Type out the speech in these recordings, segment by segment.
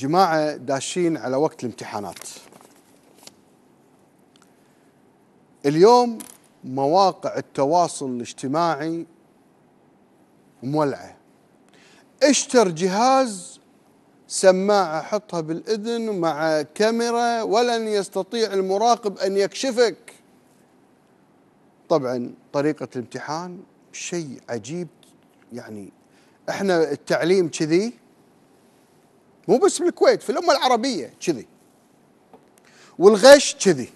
جماعة داشين على وقت الامتحانات اليوم مواقع التواصل الاجتماعي مولعة اشتر جهاز سماعة حطها بالإذن مع كاميرا ولن يستطيع المراقب أن يكشفك طبعا طريقة الامتحان شيء عجيب يعني احنا التعليم كذي مو بس بالكويت في الامه العربيه كذي والغش كذي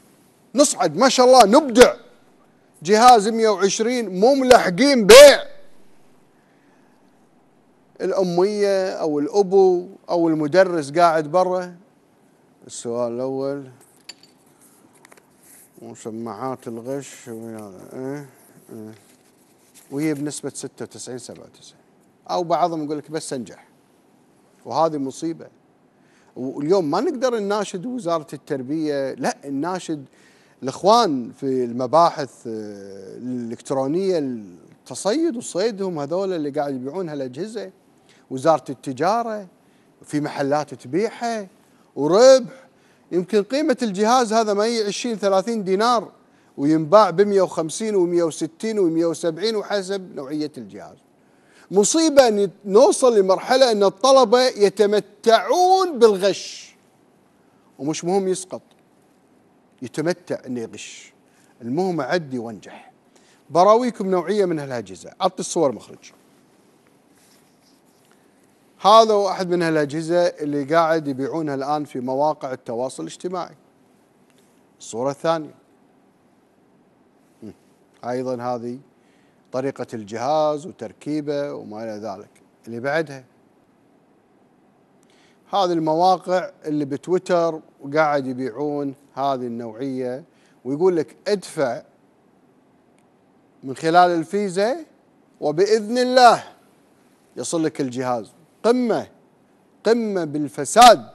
نصعد ما شاء الله نبدع جهاز 120 مو ملحقين بيع الأمية أو الأبو أو المدرس قاعد برا السؤال الأول وسماعات الغش وهذا إيه إيه وهي بنسبة 96 97 أو بعضهم يقول لك بس أنجح وهذه مصيبه واليوم ما نقدر نناشد وزاره التربيه لا نناشد الاخوان في المباحث آه، الالكترونيه التصيد وصيدهم هذول اللي قاعد يبيعون هالاجهزه وزاره التجاره في محلات تبيعها وربح يمكن قيمه الجهاز هذا ما هي 20 30 دينار وينباع ب 150 و160 و170 وحسب نوعيه الجهاز مصيبة أن نوصل لمرحلة أن الطلبة يتمتعون بالغش ومش مهم يسقط يتمتع أنه يغش المهم أعدي وأنجح براويكم نوعية من هالأجهزة أعطي الصور مخرج هذا واحد من هالأجهزة اللي قاعد يبيعونها الآن في مواقع التواصل الاجتماعي الصورة الثانية أيضا هذه طريقة الجهاز وتركيبه وما إلى ذلك اللي بعدها هذه المواقع اللي بتويتر وقاعد يبيعون هذه النوعية ويقول لك ادفع من خلال الفيزا وبإذن الله يصل لك الجهاز قمة قمة بالفساد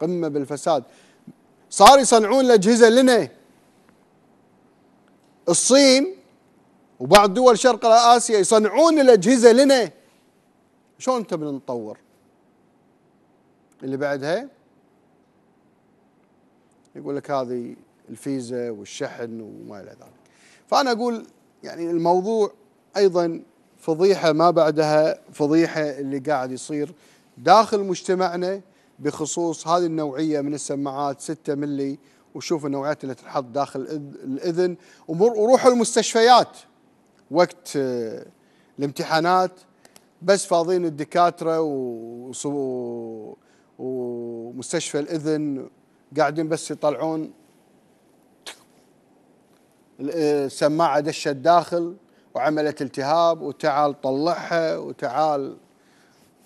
قمة بالفساد صار يصنعون الأجهزة لنا الصين وبعض دول شرق آسيا يصنعون الأجهزة لنا شلون أنت بنطور اللي بعدها يقول لك هذه الفيزا والشحن وما إلى ذلك فأنا أقول يعني الموضوع أيضا فضيحة ما بعدها فضيحة اللي قاعد يصير داخل مجتمعنا بخصوص هذه النوعية من السماعات 6 ملي وشوف النوعيات اللي تنحط داخل الأذن وروحوا المستشفيات وقت آه، الامتحانات بس فاضين الدكاتره ومستشفى الاذن قاعدين بس يطلعون آه، السماعه دشت داخل وعملت التهاب وتعال طلعها وتعال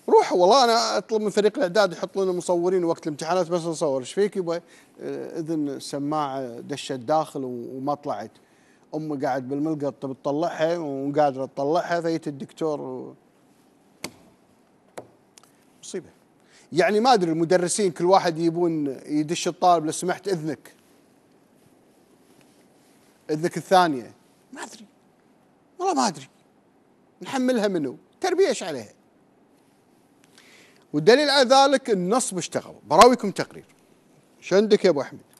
روح والله انا اطلب من فريق الاعداد يحط لنا مصورين وقت الامتحانات بس نصور ايش فيك يبا آه، اذن السماعه دشت داخل وما طلعت امي قاعد بالملقط تطلعها وقادره تطلعها فيت الدكتور و... مصيبه يعني ما ادري المدرسين كل واحد يبون يدش الطالب لو سمحت اذنك اذنك الثانيه ما ادري والله ما ادري نحملها منو تربيه ايش عليها والدليل على ذلك النصب اشتغل براويكم تقرير شندك يا ابو احمد